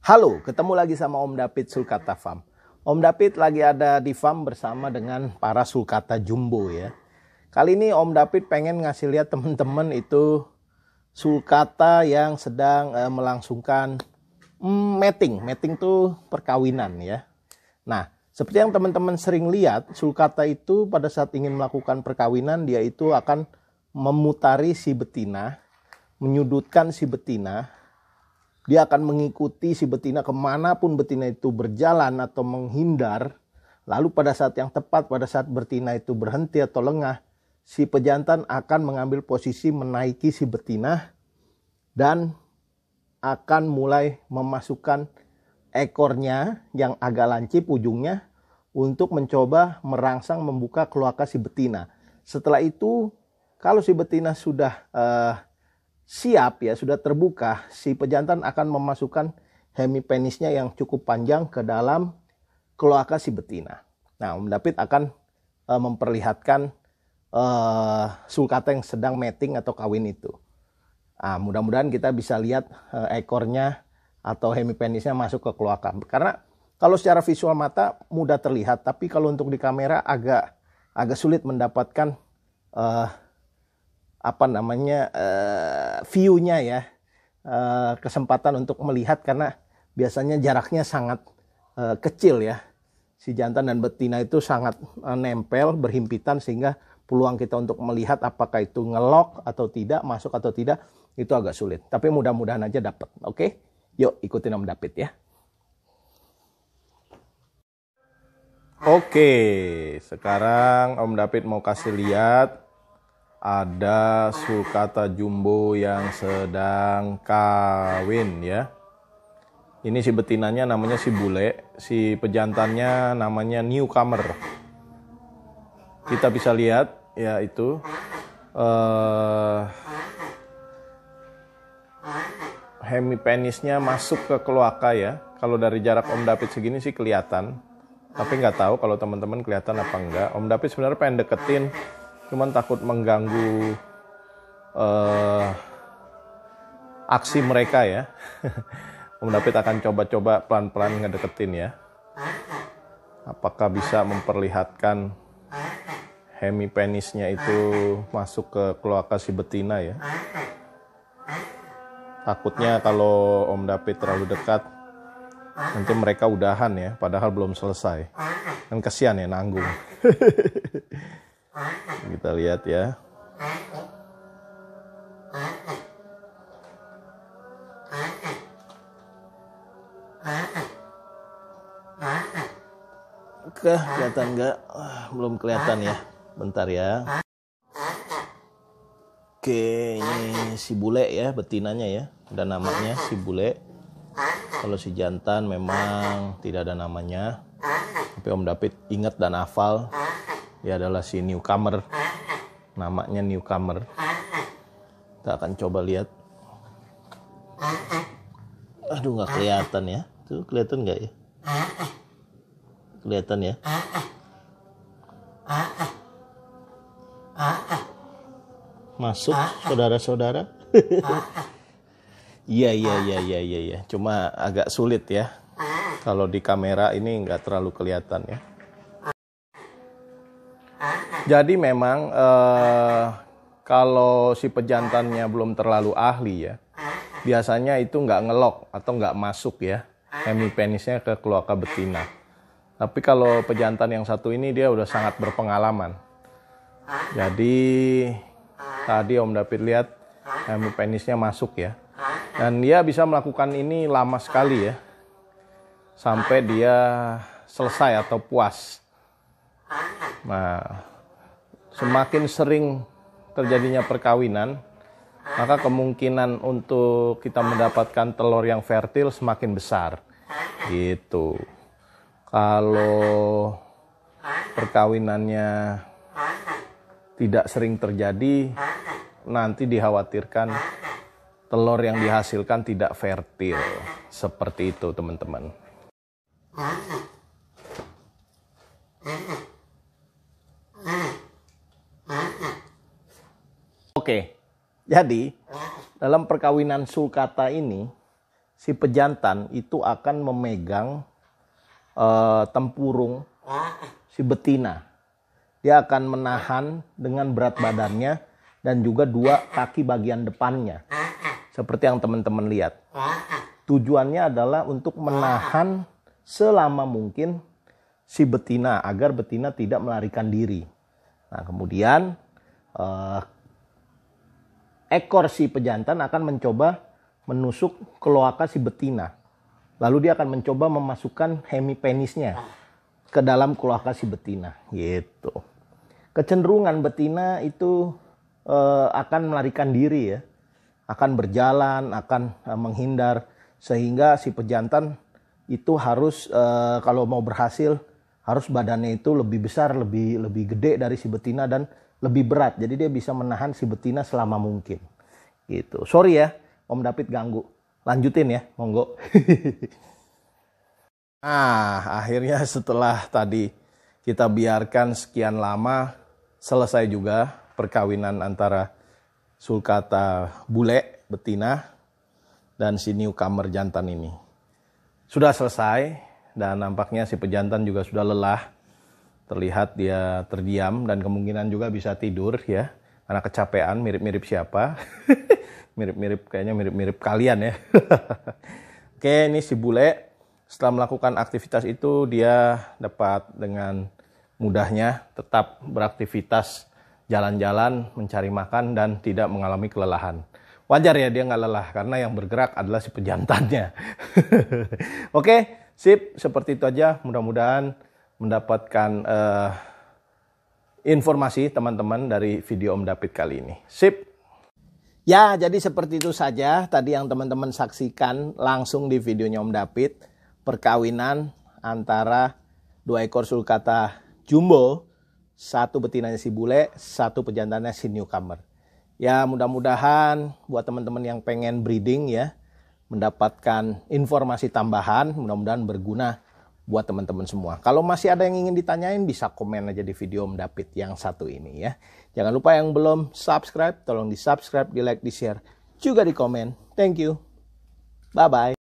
Halo, ketemu lagi sama Om David Sulkata Farm. Om David lagi ada di farm bersama dengan para sulkata jumbo ya. Kali ini Om David pengen ngasih lihat teman-teman itu sulkata yang sedang eh, melangsungkan mm, mating. Mating tuh perkawinan ya. Nah, seperti yang teman-teman sering lihat, sulkata itu pada saat ingin melakukan perkawinan dia itu akan memutari si betina, menyudutkan si betina dia akan mengikuti si betina kemanapun betina itu berjalan atau menghindar. Lalu pada saat yang tepat, pada saat betina itu berhenti atau lengah, si pejantan akan mengambil posisi menaiki si betina dan akan mulai memasukkan ekornya yang agak lancip ujungnya untuk mencoba merangsang membuka keluarga si betina. Setelah itu, kalau si betina sudah uh, siap ya sudah terbuka si pejantan akan memasukkan hemipenisnya yang cukup panjang ke dalam keloaka si betina. Nah, Om David akan e, memperlihatkan e, eh, sulcata yang sedang mating atau kawin itu. Nah, mudah-mudahan kita bisa lihat e, ekornya atau hemipenisnya masuk ke keluarga. Karena kalau secara visual mata mudah terlihat, tapi kalau untuk di kamera agak agak sulit mendapatkan e, apa namanya uh, view-nya ya uh, kesempatan untuk melihat karena biasanya jaraknya sangat uh, kecil ya si jantan dan betina itu sangat uh, nempel berhimpitan sehingga peluang kita untuk melihat apakah itu ngelok atau tidak masuk atau tidak itu agak sulit tapi mudah-mudahan aja dapat oke okay? yuk ikutin Om David ya Oke, sekarang Om David mau kasih lihat ada sukata jumbo yang sedang kawin ya. Ini si betinanya namanya si bule, si pejantannya namanya newcomer. Kita bisa lihat ya itu uh, eh, hemipenisnya masuk ke keluaka ya. Kalau dari jarak Om David segini sih kelihatan, tapi nggak tahu kalau teman-teman kelihatan apa enggak. Om David sebenarnya pengen deketin cuman takut mengganggu uh, aksi mereka ya. Om David akan coba-coba pelan-pelan ngedeketin ya. Apakah bisa memperlihatkan hemi penisnya itu masuk ke keluarga si betina ya. Takutnya kalau Om David terlalu dekat nanti mereka udahan ya, padahal belum selesai. Kan kesian ya nanggung. kita lihat ya Oke, kelihatan nggak? Ah, belum kelihatan ya. Bentar ya. Oke, ini si bule ya, betinanya ya. Ada namanya si bule. Kalau si jantan memang tidak ada namanya. Tapi Om David ingat dan hafal dia adalah si newcomer. Namanya newcomer. Kita akan coba lihat. Aduh nggak kelihatan ya. Tuh kelihatan nggak ya? Kelihatan ya? Masuk saudara-saudara. Iya iya iya iya iya. Cuma agak sulit ya. Kalau di kamera ini nggak terlalu kelihatan ya. Jadi memang uh, kalau si pejantannya belum terlalu ahli ya, biasanya itu nggak ngelok atau nggak masuk ya hemipenisnya ke keluarga betina. Tapi kalau pejantan yang satu ini dia udah sangat berpengalaman. Jadi tadi Om David lihat hemipenisnya masuk ya. Dan dia bisa melakukan ini lama sekali ya. Sampai dia selesai atau puas. Nah, semakin sering terjadinya perkawinan, maka kemungkinan untuk kita mendapatkan telur yang fertil semakin besar. Gitu. Kalau perkawinannya tidak sering terjadi, nanti dikhawatirkan telur yang dihasilkan tidak fertil. Seperti itu, teman-teman. Oke. Jadi oh. dalam perkawinan sulkata ini si pejantan itu akan memegang uh, tempurung ah. si betina. Dia akan menahan dengan berat badannya dan juga dua kaki bagian depannya. Ah. Seperti yang teman-teman lihat. Ah. Tujuannya adalah untuk menahan selama mungkin si betina agar betina tidak melarikan diri. Nah, kemudian eh, ekor si pejantan akan mencoba menusuk keloaka si betina. Lalu dia akan mencoba memasukkan hemipenisnya ke dalam keloaka si betina, gitu. Kecenderungan betina itu e, akan melarikan diri ya, akan berjalan, akan e, menghindar sehingga si pejantan itu harus e, kalau mau berhasil harus badannya itu lebih besar, lebih lebih gede dari si betina dan lebih berat. Jadi dia bisa menahan si betina selama mungkin. Gitu. Sorry ya, Om David ganggu. Lanjutin ya, monggo. nah, akhirnya setelah tadi kita biarkan sekian lama, selesai juga perkawinan antara sulkata bule betina dan si newcomer jantan ini. Sudah selesai dan nampaknya si pejantan juga sudah lelah terlihat dia terdiam dan kemungkinan juga bisa tidur ya karena kecapean mirip-mirip siapa mirip-mirip kayaknya mirip-mirip kalian ya oke ini si bule setelah melakukan aktivitas itu dia dapat dengan mudahnya tetap beraktivitas jalan-jalan mencari makan dan tidak mengalami kelelahan wajar ya dia nggak lelah karena yang bergerak adalah si pejantannya oke sip seperti itu aja mudah-mudahan mendapatkan uh, informasi teman-teman dari video Om David kali ini. Sip. Ya, jadi seperti itu saja tadi yang teman-teman saksikan langsung di videonya Om David perkawinan antara dua ekor sulcata jumbo, satu betinanya si bule, satu pejantannya si newcomer. Ya, mudah-mudahan buat teman-teman yang pengen breeding ya mendapatkan informasi tambahan, mudah-mudahan berguna buat teman-teman semua. Kalau masih ada yang ingin ditanyain bisa komen aja di video Om David yang satu ini ya. Jangan lupa yang belum subscribe, tolong di subscribe, di like, di share, juga di komen. Thank you. Bye-bye.